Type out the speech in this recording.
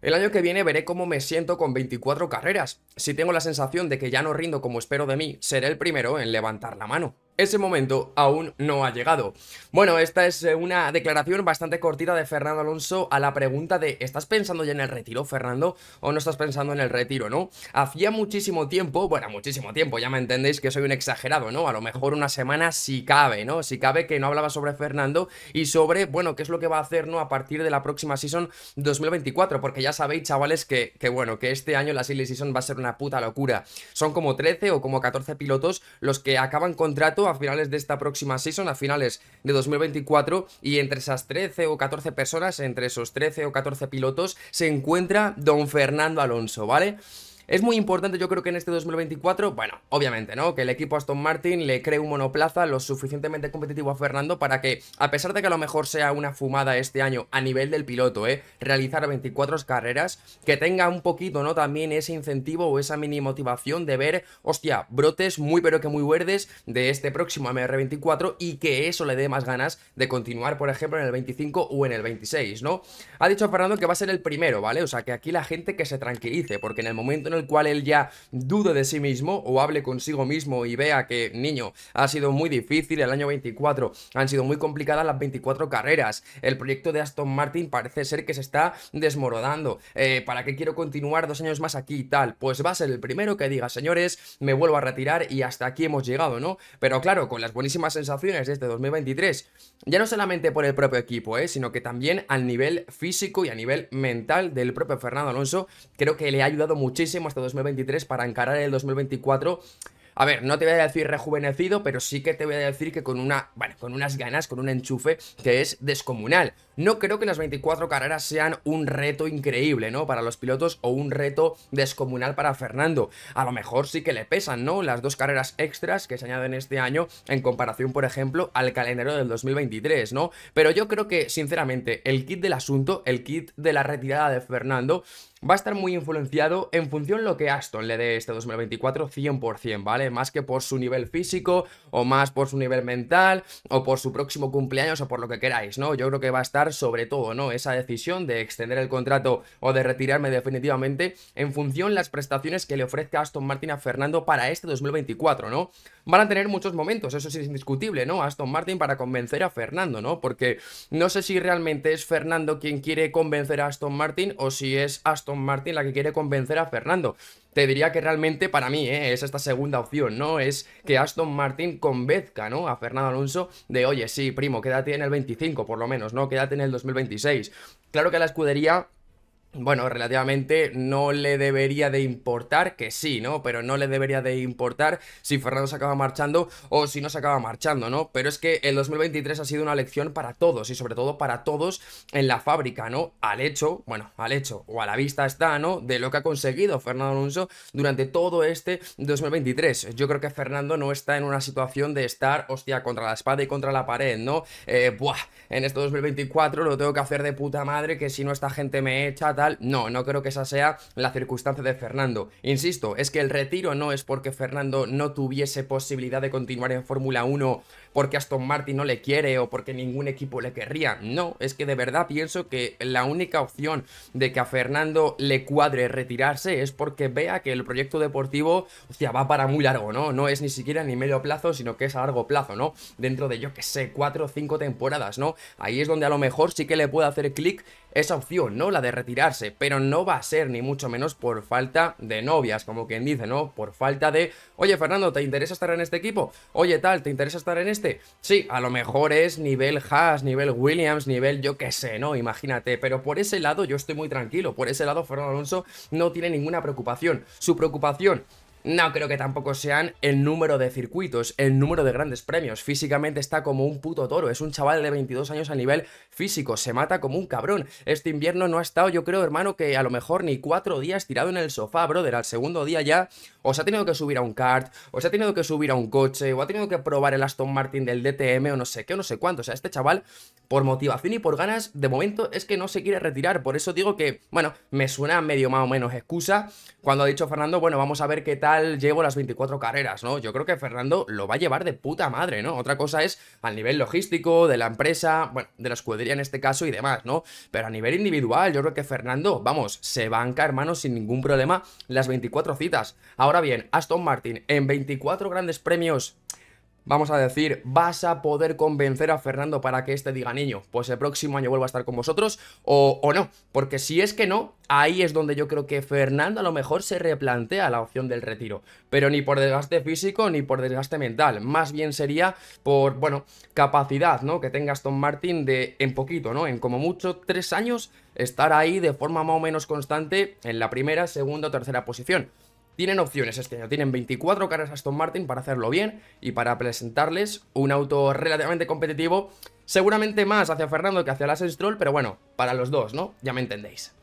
El año que viene veré cómo me siento con 24 carreras. Si tengo la sensación de que ya no rindo como espero de mí, seré el primero en levantar la mano. Ese momento aún no ha llegado. Bueno, esta es eh, una declaración bastante cortita de Fernando Alonso a la pregunta de ¿estás pensando ya en el retiro, Fernando? ¿O no estás pensando en el retiro, no? Hacía muchísimo tiempo, bueno, muchísimo tiempo, ya me entendéis que soy un exagerado, ¿no? A lo mejor una semana si cabe, ¿no? Si cabe que no hablaba sobre Fernando y sobre, bueno, qué es lo que va a hacer, ¿no? A partir de la próxima season 2024, porque ya sabéis, chavales, que, que bueno, que este año la silly season va a ser una puta locura. Son como 13 o como 14 pilotos los que acaban contrato a finales de esta próxima season, a finales de 2024, y entre esas 13 o 14 personas, entre esos 13 o 14 pilotos, se encuentra don Fernando Alonso, ¿vale? Es muy importante yo creo que en este 2024, bueno, obviamente, ¿no? Que el equipo Aston Martin le cree un monoplaza lo suficientemente competitivo a Fernando para que, a pesar de que a lo mejor sea una fumada este año a nivel del piloto, ¿eh? Realizar 24 carreras, que tenga un poquito, ¿no? También ese incentivo o esa mini motivación de ver, hostia, brotes muy pero que muy verdes de este próximo MR24 y que eso le dé más ganas de continuar, por ejemplo, en el 25 o en el 26, ¿no? Ha dicho Fernando que va a ser el primero, ¿vale? O sea, que aquí la gente que se tranquilice, porque en el momento el cual él ya dude de sí mismo o hable consigo mismo y vea que, niño, ha sido muy difícil el año 24, han sido muy complicadas las 24 carreras, el proyecto de Aston Martin parece ser que se está desmoronando, eh, ¿para qué quiero continuar dos años más aquí y tal? Pues va a ser el primero que diga, señores, me vuelvo a retirar y hasta aquí hemos llegado, ¿no? Pero claro, con las buenísimas sensaciones de este 2023, ya no solamente por el propio equipo, ¿eh? sino que también al nivel físico y a nivel mental del propio Fernando Alonso, creo que le ha ayudado muchísimo hasta 2023 para encarar el 2024. A ver, no te voy a decir rejuvenecido, pero sí que te voy a decir que con una, bueno, con unas ganas, con un enchufe que es descomunal. No creo que las 24 carreras sean un reto increíble, ¿no? Para los pilotos o un reto descomunal para Fernando. A lo mejor sí que le pesan, ¿no? Las dos carreras extras que se añaden este año en comparación, por ejemplo, al calendario del 2023, ¿no? Pero yo creo que, sinceramente, el kit del asunto, el kit de la retirada de Fernando, va a estar muy influenciado en función lo que Aston le dé este 2024 100%, ¿vale? Más que por su nivel físico o más por su nivel mental o por su próximo cumpleaños o por lo que queráis, ¿no? Yo creo que va a estar sobre todo, ¿no? Esa decisión de extender el contrato o de retirarme definitivamente en función las prestaciones que le ofrezca Aston Martin a Fernando para este 2024, ¿no? Van a tener muchos momentos, eso sí es indiscutible, ¿no? Aston Martin para convencer a Fernando, ¿no? Porque no sé si realmente es Fernando quien quiere convencer a Aston Martin o si es Aston Aston Martin la que quiere convencer a Fernando. Te diría que realmente para mí ¿eh? es esta segunda opción, ¿no? Es que Aston Martin convenzca, ¿no? A Fernando Alonso de, oye, sí, primo, quédate en el 25 por lo menos, ¿no? Quédate en el 2026. Claro que la escudería bueno, relativamente no le debería de importar, que sí, ¿no? Pero no le debería de importar si Fernando se acaba marchando o si no se acaba marchando, ¿no? Pero es que el 2023 ha sido una lección para todos y sobre todo para todos en la fábrica, ¿no? Al hecho, bueno, al hecho o a la vista está, ¿no? De lo que ha conseguido Fernando Alonso durante todo este 2023. Yo creo que Fernando no está en una situación de estar, hostia, contra la espada y contra la pared, ¿no? Eh, buah, en este 2024 lo tengo que hacer de puta madre que si no esta gente me echa, tal no, no creo que esa sea la circunstancia de Fernando. Insisto, es que el retiro no es porque Fernando no tuviese posibilidad de continuar en Fórmula 1 porque Aston Martin no le quiere o porque ningún equipo le querría. No, es que de verdad pienso que la única opción de que a Fernando le cuadre retirarse es porque vea que el proyecto deportivo, sea va para muy largo, ¿no? No es ni siquiera ni medio plazo, sino que es a largo plazo, ¿no? Dentro de, yo que sé, cuatro o cinco temporadas, ¿no? Ahí es donde a lo mejor sí que le puede hacer clic esa opción, ¿no? La de retirarse, pero no va a ser ni mucho menos por falta de novias, como quien dice, ¿no? Por falta de, oye Fernando, ¿te interesa estar en este equipo? Oye tal, ¿te interesa estar en este? Sí, a lo mejor es nivel Haas, nivel Williams, nivel yo qué sé, ¿no? Imagínate, pero por ese lado yo estoy muy tranquilo, por ese lado Fernando Alonso no tiene ninguna preocupación. Su preocupación no creo que tampoco sean el número de circuitos, el número de grandes premios. Físicamente está como un puto toro, es un chaval de 22 años a nivel físico, se mata como un cabrón. Este invierno no ha estado, yo creo, hermano, que a lo mejor ni cuatro días tirado en el sofá, brother. Al segundo día ya os ha tenido que subir a un kart, se ha tenido que subir a un coche, o ha tenido que probar el Aston Martin del DTM o no sé qué, o no sé cuánto. O sea, este chaval, por motivación y por ganas, de momento es que no se quiere retirar. Por eso digo que, bueno, me suena medio más o menos excusa. Cuando ha dicho Fernando, bueno, vamos a ver qué tal llevo las 24 carreras, ¿no? Yo creo que Fernando lo va a llevar de puta madre, ¿no? Otra cosa es al nivel logístico, de la empresa, bueno, de la escudería en este caso y demás, ¿no? Pero a nivel individual, yo creo que Fernando, vamos, se banca, hermano, sin ningún problema las 24 citas. Ahora bien, Aston Martin en 24 grandes premios vamos a decir, vas a poder convencer a Fernando para que este diga, niño, pues el próximo año vuelva a estar con vosotros o, no. Porque si es que no, ahí es donde yo creo que Fernando a lo mejor se replantea la opción del retiro. Pero ni por desgaste físico ni por desgaste mental. Más bien sería por, bueno, capacidad, ¿no? Que tenga Aston Martin de en poquito, ¿no? En como mucho tres años estar ahí de forma más o menos constante en la primera, segunda o tercera posición. Tienen opciones este año, tienen 24 caras Aston Martin para hacerlo bien y para presentarles un auto relativamente competitivo, seguramente más hacia Fernando que hacia Lance Stroll, pero bueno, para los dos, ¿no? Ya me entendéis.